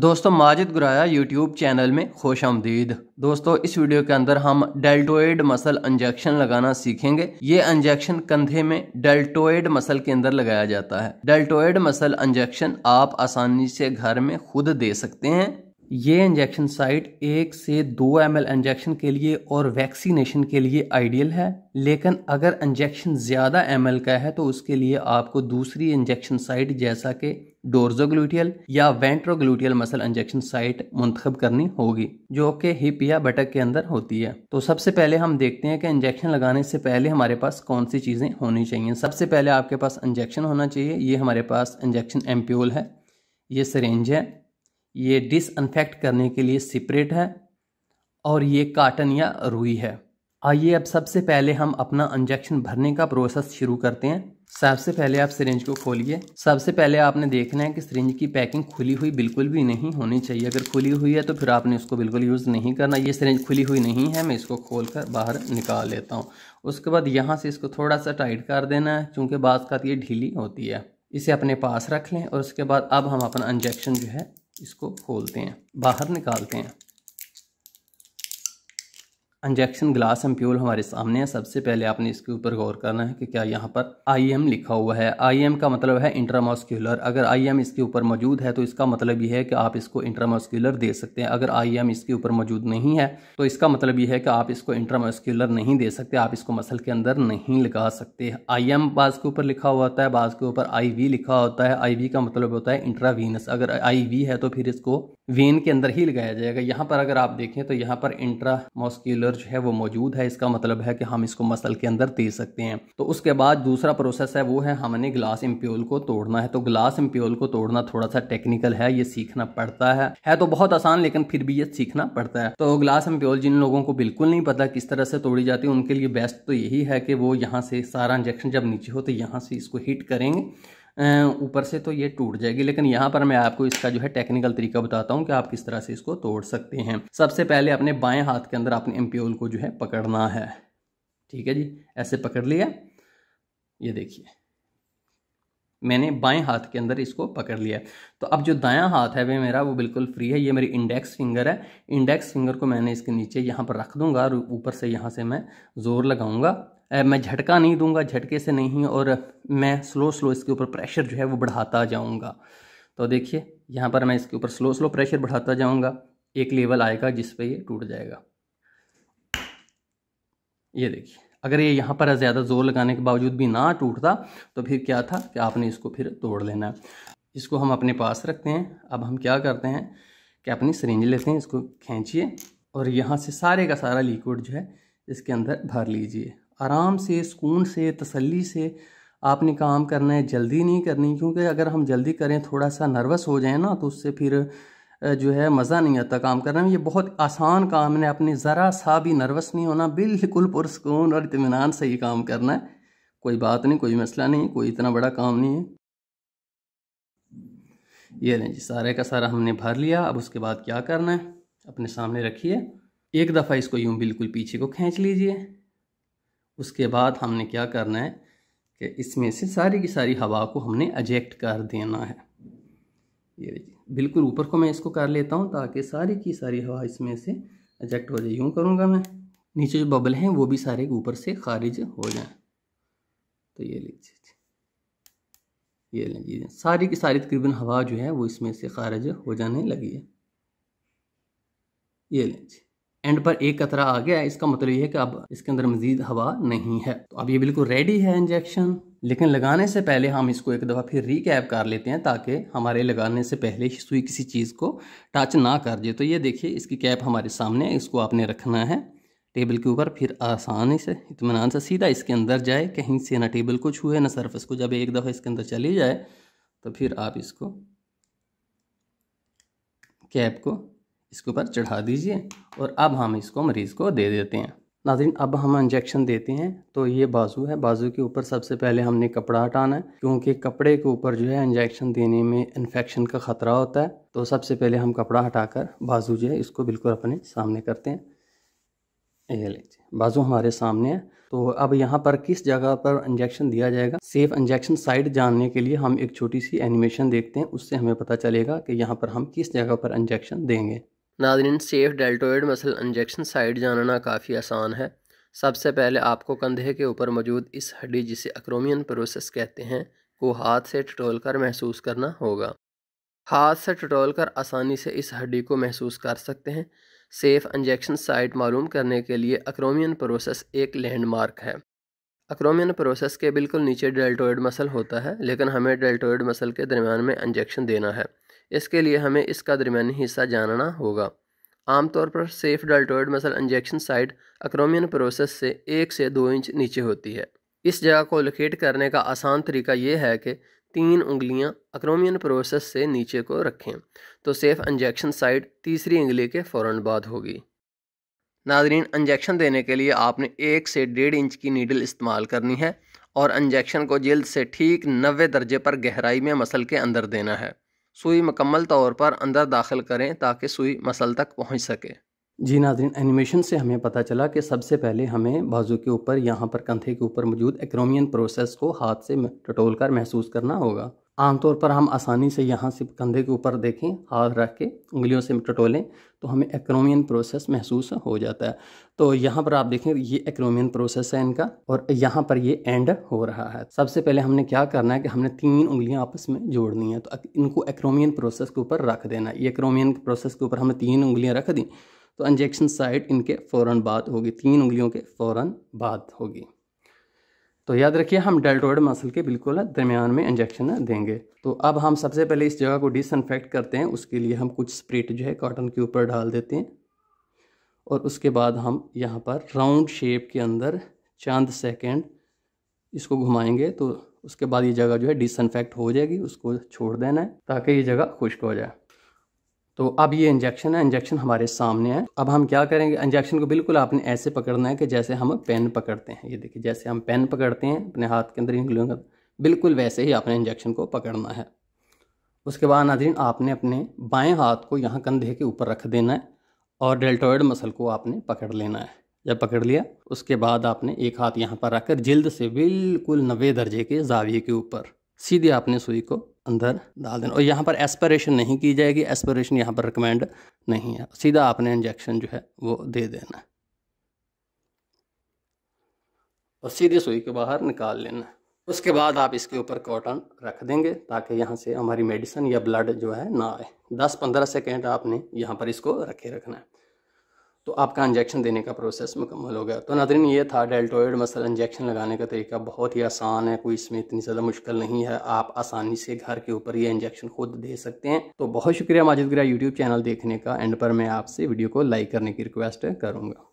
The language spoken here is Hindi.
दोस्तों माजिद गुराया यूट्यूब चैनल में खुश आमदीद दोस्तों इस वीडियो के अंदर हम डेल्टोइड मसल इंजेक्शन लगाना सीखेंगे ये इंजेक्शन कंधे में डेल्टोइड मसल के अंदर लगाया जाता है डेल्टोइड मसल इंजेक्शन आप आसानी से घर में खुद दे सकते हैं ये इंजेक्शन साइट एक से दो एम एल इंजेक्शन के लिए और वैक्सीनेशन के लिए आइडियल है लेकिन अगर इंजेक्शन ज़्यादा एम एल का है तो उसके लिए आपको दूसरी इंजेक्शन साइट जैसा कि डोर्जोग्लूटियल या वेंट्रोग्लूटियल मसल इंजेक्शन साइट मुंतब करनी होगी जो कि हिप या बटक के अंदर होती है तो सबसे पहले हम देखते हैं कि इंजेक्शन लगाने से पहले हमारे पास कौन सी चीज़ें होनी चाहिए सबसे पहले आपके पास इंजेक्शन होना चाहिए ये हमारे पास इंजेक्शन एम्प्योल है ये सरेंज है ये डिसइनफेक्ट करने के लिए सिपरेट है और ये काटन या रुई है आइए अब सबसे पहले हम अपना इंजेक्शन भरने का प्रोसेस शुरू करते हैं सबसे पहले आप सिरिंज को खोलिए सबसे पहले आपने देखना है कि सिरिंज की पैकिंग खुली हुई बिल्कुल भी नहीं होनी चाहिए अगर खुली हुई है तो फिर आपने इसको बिल्कुल यूज़ नहीं करना ये सिरिंज खुली हुई नहीं है मैं इसको खोल कर बाहर निकाल लेता हूँ उसके बाद यहाँ से इसको थोड़ा सा टाइट कर देना है चूँकि बात का ये ढीली होती है इसे अपने पास रख लें और उसके बाद अब हम अपना इंजेक्शन जो है इसको खोलते हैं बाहर निकालते हैं इंजेक्शन ग्लास एम्प्यूल हमारे सामने है सबसे पहले आपने इसके ऊपर गौर करना है कि क्या यहाँ पर आई एम लिखा हुआ है आई एम का मतलब है इंट्रामोस्क्यूलर अगर आई एम इसके ऊपर मौजूद है तो इसका मतलब यह है कि आप इसको इंट्रामोस्क्यूलर दे सकते हैं अगर आई एम इसके ऊपर मौजूद नहीं है तो इसका मतलब यह है कि आप इसको इंट्रामोस्क्यूलर नहीं दे सकते आप इसको मसल के अंदर नहीं लगा सकते आई एम बाज के ऊपर लिखा हुआ होता है बाज के ऊपर आई वी लिखा होता है आई वी का मतलब होता है इंट्रावीनस अगर आई वी है तो फिर इसको वेन के अंदर ही लगाया जाएगा यहाँ पर अगर आप देखें तो यहाँ पर इंट्रामोस्क्यूलर कूलर जो है वो मौजूद है इसका मतलब है कि हम इसको मसल के अंदर दे सकते हैं तो उसके बाद दूसरा प्रोसेस है वो है हमने ग्लास इम्प्योल को तोड़ना है तो ग्लास इम्प्योल को तोड़ना थोड़ा सा टेक्निकल है ये सीखना पड़ता है है तो बहुत आसान लेकिन फिर भी ये सीखना पड़ता है तो ग्लास इम्प्योल जिन लोगों को बिल्कुल नहीं पता किस तरह से तोड़ी जाती है उनके लिए बेस्ट तो यही है कि वो यहाँ से सारा इंजेक्शन जब नीचे हो तो यहाँ से इसको हिट करेंगे ऊपर से तो ये टूट जाएगी लेकिन यहाँ पर मैं आपको इसका जो है टेक्निकल तरीका बताता हूँ कि आप किस तरह से इसको तोड़ सकते हैं सबसे पहले अपने बाएं हाथ के अंदर अपने एम्प्योल को जो है पकड़ना है ठीक है जी ऐसे पकड़ लिया ये देखिए मैंने बाएं हाथ के अंदर इसको पकड़ लिया तो अब जो दायां हाथ है वह मेरा वो बिल्कुल फ्री है ये मेरी इंडेक्स फिंगर है इंडेक्स फिंगर को मैंने इसके नीचे यहाँ पर रख दूंगा और ऊपर से यहाँ से मैं ज़ोर लगाऊंगा मैं झटका नहीं दूंगा झटके से नहीं और मैं स्लो स्लो इसके ऊपर प्रेशर जो है वो बढ़ाता जाऊंगा तो देखिए यहाँ पर मैं इसके ऊपर स्लो स्लो प्रेशर बढ़ाता जाऊंगा एक लेवल आएगा जिस पे ये टूट जाएगा ये देखिए अगर ये यहाँ पर ज़्यादा जोर लगाने के बावजूद भी ना टूटता तो फिर क्या था कि आपने इसको फिर तोड़ लेना है इसको हम अपने पास रखते हैं अब हम क्या करते हैं कि अपनी सरिंज लेते हैं इसको खींचिए और यहाँ से सारे का सारा लिक्विड जो है इसके अंदर भर लीजिए आराम से सुकून से तसल्ली से आपने काम करना है जल्दी नहीं करनी क्योंकि अगर हम जल्दी करें थोड़ा सा नर्वस हो जाए ना तो उससे फिर जो है मज़ा नहीं आता काम करने में ये बहुत आसान काम है अपने ज़रा सा भी नर्वस नहीं होना बिल्कुल पुरसकून और इतमान से ही काम करना है कोई बात नहीं कोई मसला नहीं कोई इतना बड़ा काम नहीं है ये नहीं जी सारे का सारा हमने भर लिया अब उसके बाद क्या करना है अपने सामने रखिए एक दफ़ा इसको यूँ बिल्कुल पीछे को खींच लीजिए उसके बाद हमने क्या करना है कि इसमें से सारी की सारी हवा को हमने अजेक्ट कर देना है ये देखिए बिल्कुल ऊपर को मैं इसको कर लेता हूँ ताकि सारी की सारी हवा इसमें से अजेक्ट हो जाए यूँ करूँगा मैं नीचे जो बबल हैं वो भी सारे ऊपर से खारिज हो जाए तो ये लीजिए ये लीजिए सारी की सारी तकरीबन हवा जो है वो इसमें से खारिज हो जाने लगी है ये लीजिए एंड पर एक कतरा आ गया है इसका मतलब ये है कि अब इसके अंदर मजीद हवा नहीं है तो अब ये बिल्कुल रेडी है इंजेक्शन लेकिन लगाने से पहले हम इसको एक दफ़ा फिर रिकैप कर लेते हैं ताकि हमारे लगाने से पहले सुई किसी चीज़ को टच ना कर दे तो ये देखिए इसकी कैप हमारे सामने इसको आपने रखना है टेबल के ऊपर फिर आसानी से इतमान से सीधा इसके अंदर जाए कहीं से ना टेबल को छूए ना सरफेस को जब एक दफ़ा इसके अंदर चली जाए तो फिर आप इसको कैप को इसके ऊपर चढ़ा दीजिए और अब हम इसको मरीज़ को दे देते हैं नाजिन अब हम इंजेक्शन देते हैं तो ये बाजू है बाजू के ऊपर सबसे पहले हमने कपड़ा हटाना है क्योंकि कपड़े के ऊपर जो है इंजेक्शन देने में इन्फेक्शन का ख़तरा होता है तो सबसे पहले हम कपड़ा हटाकर बाजू जो है इसको बिल्कुल अपने सामने करते हैं ये लीजिए बाजू हमारे सामने है तो अब यहाँ पर किस जगह पर इंजेक्शन दिया जाएगा सेफ इंजेक्शन साइड जानने के लिए हम एक छोटी सी एनिमेशन देखते हैं उससे हमें पता चलेगा कि यहाँ पर हम किस जगह पर इंजेक्शन देंगे नादरीन safe deltoid muscle injection site जानना काफ़ी आसान है सबसे पहले आपको कंधे के ऊपर मौजूद इस हड्डी जिसे अक्रोमियन प्रोसेस कहते हैं को हाथ से टटोल कर महसूस करना होगा हाथ से टटोल कर आसानी से इस हड्डी को महसूस कर सकते हैं सेफ इंजेक्शन साइट मालूम करने के लिए अक्रोमियन प्रोसेस एक लैंडमार्क है अक्रोमियन प्रोसेस के बिल्कुल नीचे डेल्टोइड मसल होता है लेकिन हमें डेल्टोइड मसल के दरमियान में इंजेक्शन देना है इसके लिए हमें इसका दरमियानी हिस्सा जानना होगा आमतौर पर safe deltoid muscle injection side acromion process से एक से दो इंच नीचे होती है इस जगह को लोकेट करने का आसान तरीका यह है कि तीन उंगलियां अक्रोमियन प्रोसेस से नीचे को रखें तो सेफ इंजेक्शन साइड तीसरी उंगली के फ़ौर बाद होगी नाजरीन इंजेक्शन देने के लिए आपने एक से डेढ़ इंच की नीडल इस्तेमाल करनी है और इंजेक्शन को जल्द से ठीक नबे दर्जे पर गहराई में मसल के अंदर देना है सुई मकम्मल तौर पर अंदर दाखिल करें ताकि सुई मसल तक पहुंच सके जी नाजरीन एनिमेशन से हमें पता चला कि सबसे पहले हमें बाजू के ऊपर यहाँ पर कंधे के ऊपर मौजूद एक्रोमियन प्रोसेस को हाथ से टटोल कर महसूस करना होगा आमतौर पर हम आसानी से यहाँ से कंधे के ऊपर देखें हाथ रख के उंगलियों से टटोलें तो हमें एक्रोमियन प्रोसेस महसूस हो जाता है तो यहाँ पर आप देखें ये एक्रोमियन प्रोसेस है इनका और यहाँ पर ये एंड हो रहा है सबसे पहले हमने क्या करना है कि हमने तीन उंगलियाँ आपस में जोड़नी है तो इनको एक्रोमियन प्रोसेस के ऊपर रख देना ये एक्रोमियन प्रोसेस के ऊपर हमने तीन उंगलियाँ रख दी तो इंजेक्शन साइड इनके फ़ौरन बाद होगी तीन उंगलियों के फ़ौरन बाद होगी तो याद रखिए हम डेल्टोइड मसल के बिल्कुल दरमियान में इंजेक्शन देंगे तो अब हम सबसे पहले इस जगह को डिसइनफेक्ट करते हैं उसके लिए हम कुछ स्प्रिट जो है कॉटन के ऊपर डाल देते हैं और उसके बाद हम यहाँ पर राउंड शेप के अंदर चंद सेकेंड इसको घुमाएंगे तो उसके बाद ये जगह जो है डिसइनफेक्ट हो जाएगी उसको छोड़ देना है ताकि ये जगह खुश्क हो जाए तो अब ये इंजेक्शन है इंजेक्शन हमारे सामने है अब हम क्या करेंगे इंजेक्शन को बिल्कुल आपने ऐसे पकड़ना है कि जैसे हम पेन पकड़ते हैं ये देखिए जैसे हम पेन पकड़ते हैं अपने हाथ के अंदर इंगलियों का बिल्कुल वैसे ही आपने इंजेक्शन को पकड़ना है उसके बाद नाजरीन आपने अपने बाएँ हाथ को यहाँ कंधे के ऊपर रख देना है और डेल्टोइड मसल को आपने पकड़ लेना है जब पकड़ लिया उसके बाद आपने एक हाथ यहाँ पर रखकर जिल्द से बिल्कुल नबे दर्जे के जाविये के ऊपर सीधे आपने सुई को अंदर डाल देना और यहाँ पर एस्परेशन नहीं की जाएगी एस्परेशन यहाँ पर रिकमेंड नहीं है सीधा आपने इंजेक्शन जो है वो दे देना और सीधे सुई के बाहर निकाल लेना उसके बाद आप इसके ऊपर कॉटन रख देंगे ताकि यहाँ से हमारी मेडिसिन या ब्लड जो है ना आए 10-15 सेकेंड आपने यहाँ पर इसको रखे रखना है तो आपका इंजेक्शन देने का प्रोसेस मुकम्मल हो गया तो नादरीन ये था डेल्टोइड मसल इंजेक्शन लगाने का तरीका बहुत ही आसान है कोई इसमें इतनी ज़्यादा मुश्किल नहीं है आप आसानी से घर के ऊपर ये इंजेक्शन खुद दे सकते हैं तो बहुत शुक्रिया माजिद गिरा यूट्यूब चैनल देखने का एंड पर मैं आपसे वीडियो को लाइक करने की रिक्वेस्ट करूँगा